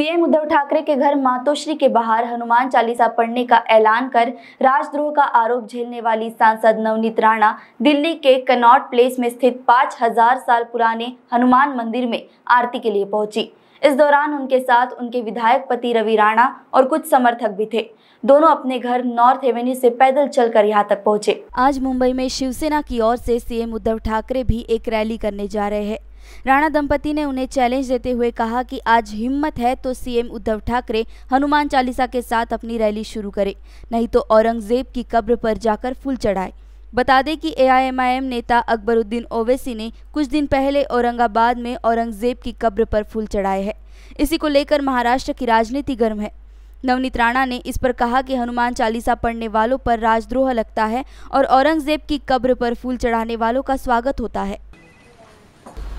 CM Uddhav Thackeray के घर मातोश्री के बाहर हनुमान चालीसा पढ़ने का ऐलान कर राजद्रोह का आरोप झेलने वाली सांसद नवनीत राणा दिल्ली के कनॉट प्लेस में स्थित पाँच हजार साल पुराने हनुमान मंदिर में आरती के लिए पहुंची इस दौरान उनके साथ उनके विधायक पति रवि राणा और कुछ समर्थक भी थे दोनों अपने घर नॉर्थ एवेन्यू से पैदल चलकर यहां तक पहुंचे। आज मुंबई में शिवसेना की ओर से सीएम उद्धव ठाकरे भी एक रैली करने जा रहे हैं राणा दंपति ने उन्हें चैलेंज देते हुए कहा कि आज हिम्मत है तो सीएम उद्धव ठाकरे हनुमान चालीसा के साथ अपनी रैली शुरू करें नहीं तो औरंगजेब की कब्र पर जाकर फूल चढ़ाए बता दें कि एआईएमआईएम नेता अकबरुद्दीन ओवैसी ने कुछ दिन पहले औरंगाबाद में औरंगजेब की कब्र पर फूल चढ़ाए हैं इसी को लेकर महाराष्ट्र की राजनीति गर्म है नवनीत राणा ने इस पर कहा कि हनुमान चालीसा पढ़ने वालों पर राजद्रोह लगता है और औरंगजेब की कब्र पर फूल चढ़ाने वालों का स्वागत होता है